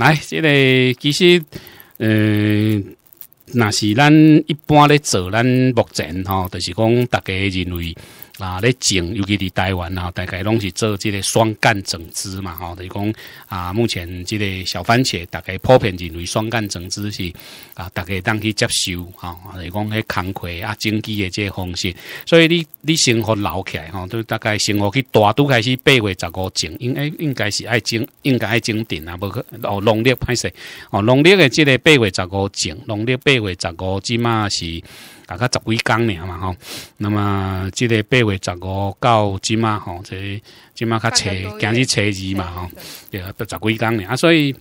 来，这个其实，嗯。那是咱一般咧做，咱目前吼，就是讲大家认为啊咧种，尤其是台湾啊，大概拢是做即个双干整枝嘛吼。就是讲啊，目前即个小番茄大概普遍认为双干整枝是啊，大家当去接受啊。就是讲迄工课啊，经济的个方式，所以你你生活留起来吼，都大概生活去大都开始八月十五种，应该应该是爱种，应该爱种田啊，无哦农历歹势哦，农历的即个八月十五种，农历八。八月十五即嘛是大概十几工年嘛吼，那么即个八月十五到即嘛吼，即即嘛较切，今日初二嘛吼，对啊，十几工年啊，所以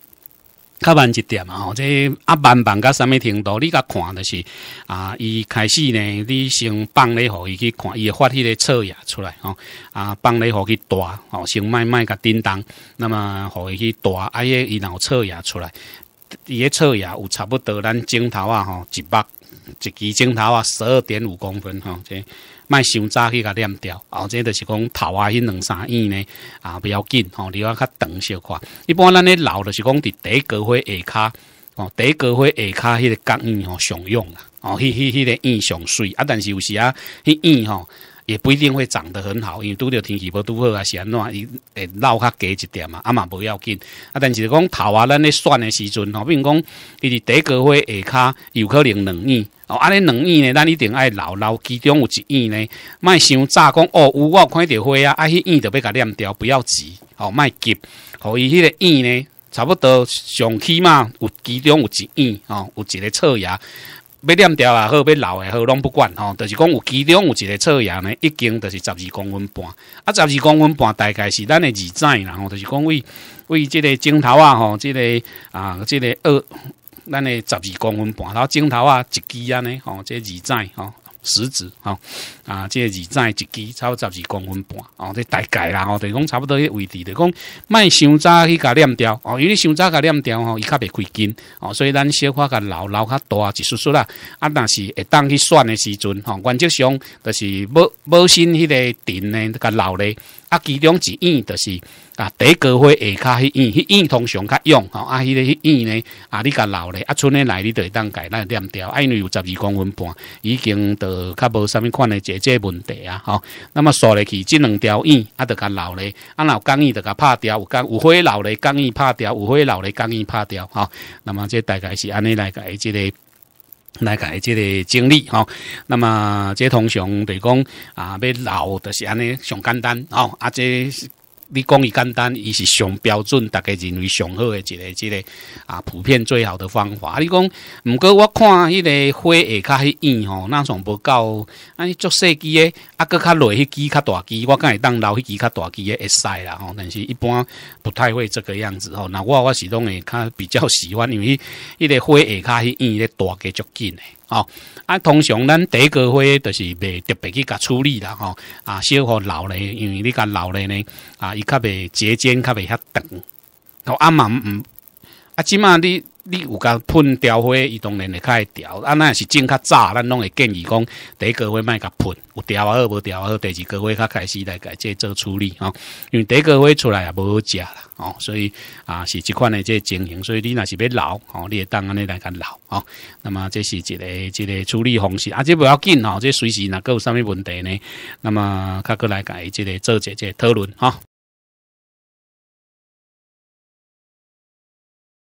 较慢一点嘛吼，即啊慢慢到什么程度，你噶看的是啊，伊开始呢，你先放咧，互伊去看，伊发迄个册牙出来吼，啊，放咧互去大吼，先慢慢甲叮当，那么互伊去大，啊呀，伊然后错牙出来。伊咧测呀，有差不多咱镜头啊吼，一目一支镜头啊，十二点五公分吼，这卖伤早去甲念掉，哦，这著是讲头啊，迄两三亿呢，啊不要紧吼，你话较长小块，一般咱咧老著是讲伫第一高会下骹吼，第一高会下骹迄个钢印吼常用啊，哦，迄迄迄个印上水啊，但是有时啊，迄印吼。也不一定会长得很好，因为拄着天气无拄好啊，安怎伊会老较低一点嘛，啊嘛无要紧啊。但是讲头啊，咱咧选的时阵，吼，比如讲伊是第一高花下骹有可能两院哦，安尼两院呢，咱一定爱留留，其中有一院呢，卖想早讲哦，有我看着花啊，啊，迄院就要甲念掉，不要急哦，卖急吼，伊迄个院呢，差不多上起码有其中有一院哦，有一个侧牙。要念掉也好，要留也好，拢不管吼，就是讲有其中有一个测验呢，一斤就是十二公分半，啊，十二公分半大概是咱的二仔啦。吼，就是讲为为这个镜头啊吼，这个啊，这个二，咱的十二公分半头镜头啊，一支安呢吼，这二仔吼。十指哈啊，这二指一支差不多十二公分半哦，这大概啦吼，等于讲差不多迄位置，等讲卖想早去甲链掉哦，因为想早甲链掉吼，伊较袂开筋哦，所以咱小花甲留留较大，一疏疏啦啊，但是会当去选的时阵吼，原则上就是无无新迄个电呢，甲留咧。啊，其中一院就是啊，第个花下骹迄院，迄院通常较用吼啊，迄个迄院呢啊，你甲留咧，啊，剩内来你就会当改念掉，啊，因为有十二公分半，已经都较无啥物款的姐姐问题啊吼。那么说来去即两条院啊，就甲留咧，啊，若有工院就甲拍掉，有工有花留咧，工院拍掉，有花留咧，工院拍掉吼。那么这大概是安尼来改即个。来改即个精力吼，那么即通常得讲啊，要老的是安尼上简单吼啊，即。你讲伊简单，伊是上标准，大家认为上好的一个、一个啊，普遍最好的方法。你讲，毋过我看迄个花下较迄艳吼，那上无到安尼足细支诶，啊个较落迄支较大支，我敢会当留迄支较大支诶会使啦吼。但是一般不太会这个样子吼。那我我是拢会较比较喜欢，因为迄个花下较迄艳，咧大个足紧诶。哦，啊，通常咱一个花都是袂特别去甲处理啦，吼啊，小可老咧，因为你甲老咧呢，啊，伊较袂结尖，较袂遐长，吼、啊，嘛毋毋啊，即满你。你有甲喷调花，伊当然会较会调。啊，那是种较早，咱拢会建议讲第一个月卖甲喷，有调好无调好。第二个月开始来改这做处理吼。因为第一个月出来也无好食啦，哦，所以啊是即款的这经营，所以你若是要留哦，你会当安尼来甲留吼。那么这是一个、一个处理方式啊，这不要紧吼，这随时哪个有啥物问题呢？那么，较过来改，这个做这这讨论吼。